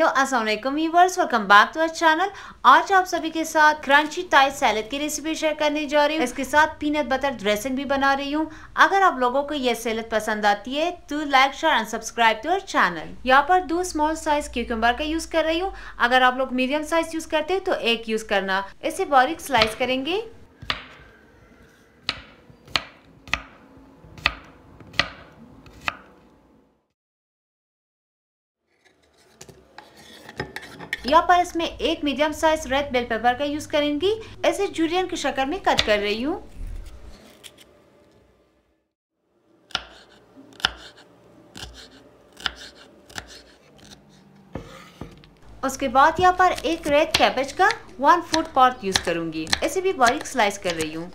hello अस्सलाम वालेकुम viewers welcome back to our channel आज आप सभी के साथ क्रंची टाइट सैलड की रेसिपी शेयर करने जा रही हूँ इसके साथ पीनट बटर ड्रेसिंग भी बना रही हूँ अगर आप लोगों को यह सैलड पसंद आती है तो like share and subscribe to our channel यहाँ पर दो स्मॉल साइज क्यूकम्बर का यूज कर रही हूँ अगर आप लोग मीडियम साइज यूज करते हैं तो एक यूज करना इसे बारीक स्लाइस करेंगे यहाँ पर इसमें एक medium size red bell pepper का यूज़ करेंगी ऐसे जूलियन की शक्ल में कट कर रही हूँ उसके बाद यहाँ पर एक रेड कैबेज का वन फुट पार्ट यूज़ करूंगी ऐसे भी बारीक स्लाइस कर रही हूँ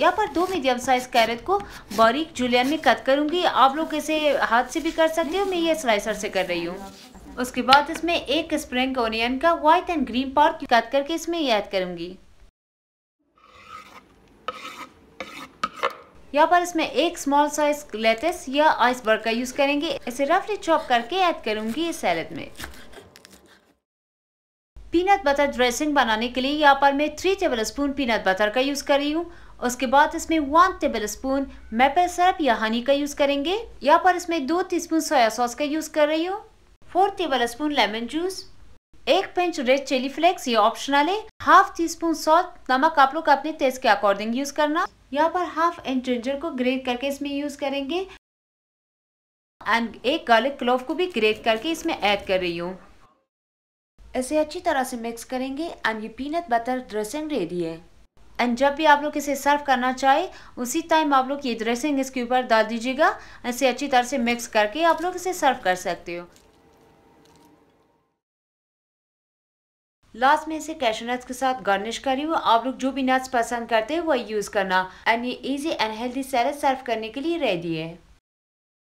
यहाँ पर दो मीडियम साइज कैरेट को बारीक जुलियन में कट करूंगी आप लोग इसे हाथ से भी कर सकते हो मैं ये स्लाइसर से कर रही हूँ उसके बाद इसमें एक स्प्रिंग ओनियन का white and green part cut करके इसमें ऐड करूंगी यहाँ पर इसमें एक स्मॉल साइज लेटेस या आइसबर्ग का यूज़ करेंगे इसे रफली चॉप करके ऐड करूंगी इस सैलड में पीनट बटर ड्रेसिंग बनाने के लिए यहाँ पर मैं three tablespoon peanut butter का यूज़ कर रही हूँ उसके बाद इसमें one tablespoon maple syrup या हनी का यूज़ करेंगे यहाँ पर इसमें दो टी स्पून सोया सॉस का यूज़ कर रही हूँ four tablespoon lemon juice एक पिंच रेड चिली फ्लेक्स ये ऑप्शनल है हाफ टी स्पून सॉल्ट नमक आप लोग अपने टेस्ट के अकॉर्डिंग यूज़ करना यहाँ पर हाफ इंच जिंजर को ग्रेट करके इसमें यूज़ करेंगे एंड एक गार्लिक क्लोव को भी ग्रेट करके इसमें ऐड कर रही हूँ इसे अच्छी तरह से मिक्स करेंगे एंड ये पीनट बटर ड्रेसिंग रेडी है एंड जब भी आप लोग इसे सर्व करना चाहे उसी टाइम आप लोग ये ड्रेसिंग इसके ऊपर डाल दीजिएगा इसे अच्छी तरह से मिक्स करके आप लोग इसे सर्व कर सकते हो लास्ट में इसे कैशो नट्स के साथ गार्निश करी हुई आप लोग जो भी नट्स पसंद करते हैं वो यूज़ करना एंड ये easy and healthy salad serve करने के लिए रेडी है